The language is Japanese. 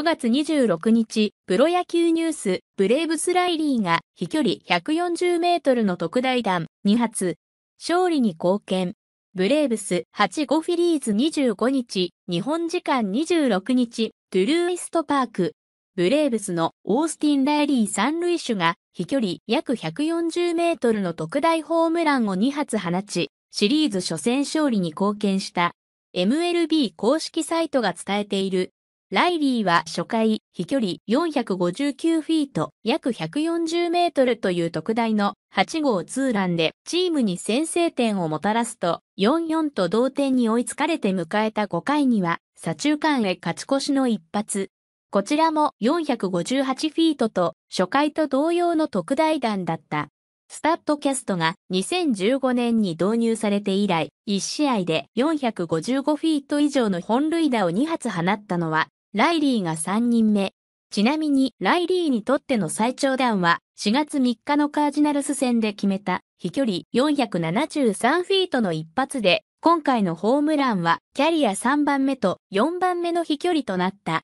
5月26日、プロ野球ニュース、ブレイブスライリーが飛距離140メートルの特大弾2発、勝利に貢献。ブレーブス85フィリーズ25日、日本時間26日、トゥルーイストパーク。ブレーブスのオースティン・ライリー三塁手が飛距離約140メートルの特大ホームランを2発放ち、シリーズ初戦勝利に貢献した。MLB 公式サイトが伝えているライリーは初回、飛距離459フィート、約140メートルという特大の8号ツーランでチームに先制点をもたらすと、4-4と同点に追いつかれて迎えた5回には、左中間へ勝ち越しの一発。こちらも458フィートと初回と同様の特大弾だった。スタッドキャストが2015年に導入されて以来、1試合で455フィート以上の本塁打を2発放ったのはライリーが3人目。ちなみに、ライリーにとっての最長弾は、4月3日のカージナルス戦で決めた、飛距離473フィートの一発で、今回のホームランは、キャリア3番目と4番目の飛距離となった。